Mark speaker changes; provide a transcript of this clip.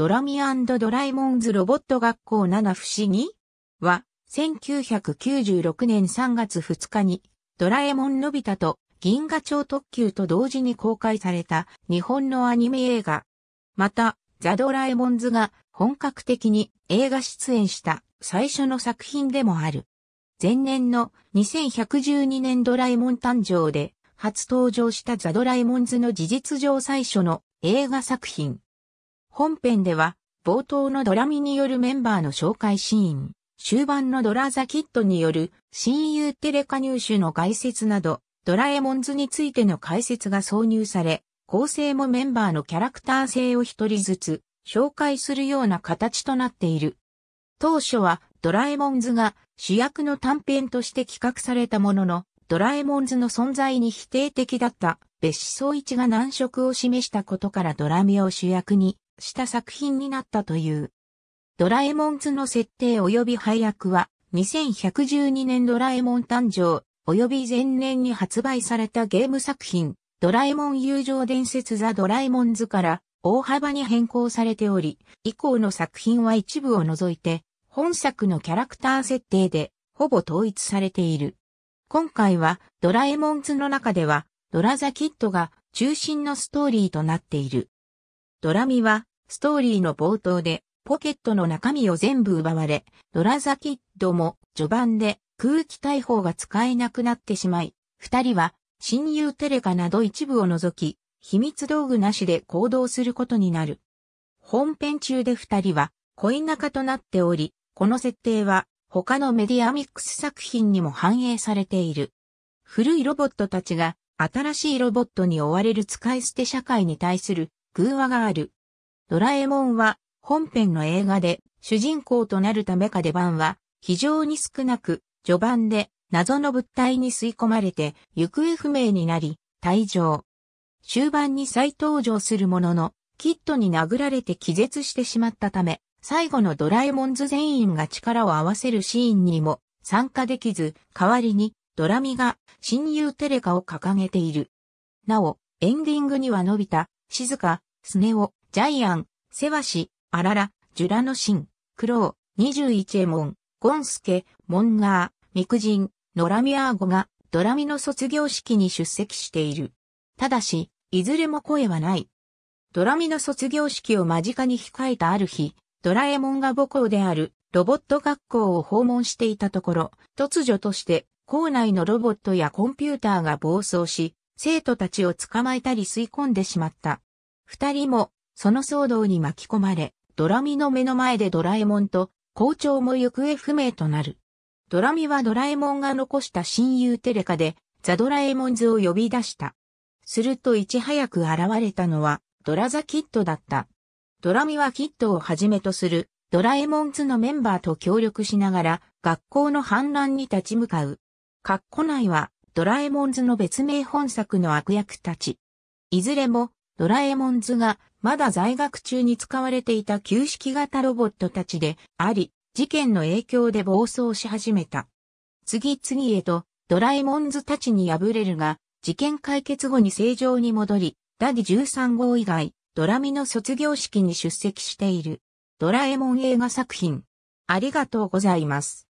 Speaker 1: ドラミドライモンズロボット学校7不思議は、1996年3月2日に、ドラえもんのび太と銀河町特急と同時に公開された日本のアニメ映画。また、ザ・ドラえもんズが本格的に映画出演した最初の作品でもある。前年の2112年ドラえもん誕生で初登場したザ・ドラえもんズの事実上最初の映画作品。本編では、冒頭のドラミによるメンバーの紹介シーン、終盤のドラザキットによる親友テレカ入手の解説など、ドラえもん図についての解説が挿入され、構成もメンバーのキャラクター性を一人ずつ紹介するような形となっている。当初はドラえもん図が主役の短編として企画されたものの、ドラえもん図の存在に否定的だった別子総一が難色を示したことからドラミを主役にした作品になったという。ドラえもん図の設定及び配役は、2112年ドラえもん誕生、及び前年に発売されたゲーム作品、ドラえもん友情伝説ザ・ドラえもんズから大幅に変更されており、以降の作品は一部を除いて、本作のキャラクター設定でほぼ統一されている。今回はドラえもん図の中ではドラザキッドが中心のストーリーとなっている。ドラミはストーリーの冒頭でポケットの中身を全部奪われ、ドラザキッドも序盤で空気大砲が使えなくなってしまい、二人は親友テレカなど一部を除き、秘密道具なしで行動することになる。本編中で二人は恋仲となっており、この設定は他のメディアミックス作品にも反映されている。古いロボットたちが新しいロボットに追われる使い捨て社会に対する偶話があるドラえもんは本編の映画で主人公となるためか出番は非常に少なく、序盤で謎の物体に吸い込まれて行方不明になり、退場。終盤に再登場するものの、キットに殴られて気絶してしまったため、最後のドラえもんズ全員が力を合わせるシーンにも参加できず、代わりにドラミが親友テレカを掲げている。なお、エンディングには伸びた、静か、スネを、ジャイアン、セワシ、アララ、ジュラノシン、クロウ、21エモン、ゴンスケ、モンガー、ミクジン、ノラミアーゴがドラミの卒業式に出席している。ただし、いずれも声はない。ドラミの卒業式を間近に控えたある日、ドラえもんが母校であるロボット学校を訪問していたところ、突如として校内のロボットやコンピューターが暴走し、生徒たちを捕まえたり吸い込んでしまった。二人もその騒動に巻き込まれ、ドラミの目の前でドラえもんと校長も行方不明となる。ドラミはドラえもんが残した親友テレカでザ・ドラえもんズを呼び出した。するといち早く現れたのはドラザ・キッドだった。ドラミはキッドをはじめとするドラえもんズのメンバーと協力しながら学校の反乱に立ち向かう。ッコ内はドラえもんズの別名本作の悪役たち。いずれもドラえもんズがまだ在学中に使われていた旧式型ロボットたちであり、事件の影響で暴走し始めた。次々へとドラえもんズたちに敗れるが、事件解決後に正常に戻り、ダディ13号以外、ドラミの卒業式に出席している。ドラえもん映画作品。ありがとうございます。